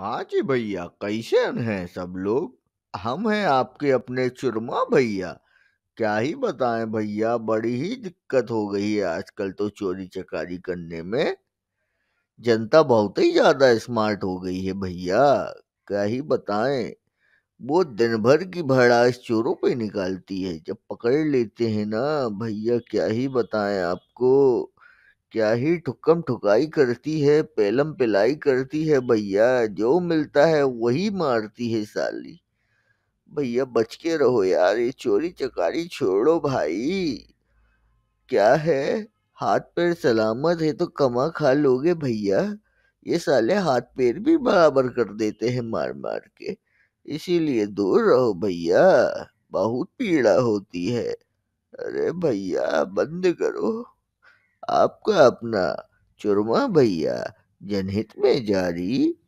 हाँ जी भैया, कैसे हैं सब लोग? हम हैं आपके अपने चुरमा भैया। क्या ही बताएं भैया, बड़ी ही दिक्कत हो गई है आजकल तो चोरी-चकारी करने में। जनता बहुत ही ज़्यादा स्मार्ट हो गई है भैया, क्या ही बताएं वो दिन भर की भड़ास चोरों पे निकालती है, जब पकड़ लेते हैं ना भैया क्या ही बताएं आपको। क्या ही ठुकम ठुकाई करती है पेलम पिलाई करती है भैया जो मिलता है वही मारती है साली भैया बच के रहो यार ये चोरी चकारी छोड़ो भाई क्या है हाथ पैर सलामत है तो कमा खा लोगे भैया ये साले हाथ पैर भी बराबर कर देते हैं मार मार के इसीलिए दूर रहो भैया बहुत पीड़ा होती है अरे भैया बंद करो आपका अपना चुरमा भैया जनहित में जारी